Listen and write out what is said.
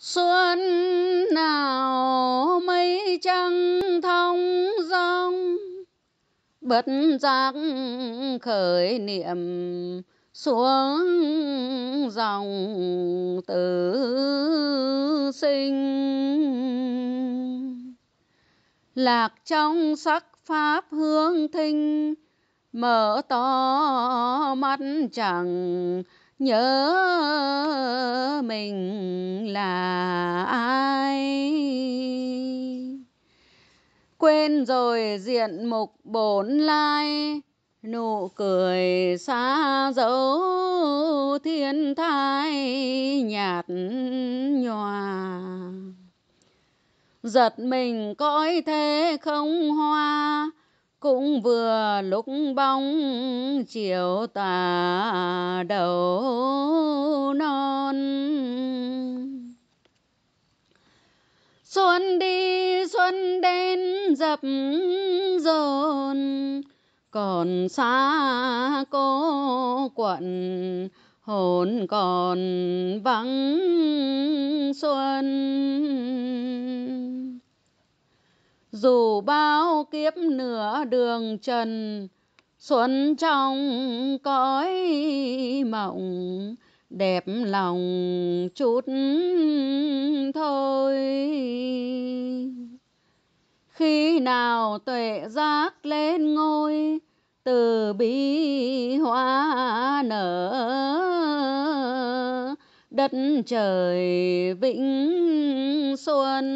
xuân nào mây trăng thong dong bất giác khởi niệm xuống dòng tử sinh lạc trong sắc pháp hương thinh mở to mắt chẳng nhớ mình là ai quên rồi diện mục bổn lai nụ cười xa dấu thiên thai nhạt nhòa giật mình cõi thế không hoa cũng vừa lúc bóng chiều tà đầu non xuân đi xuân đến dập dồn còn xa cô quận hồn còn vắng xuân dù bao kiếp nửa đường trần xuân trong cõi mộng đẹp lòng chút thôi khi nào tuệ giác lên ngôi từ bi hoa nở đất trời vĩnh xuân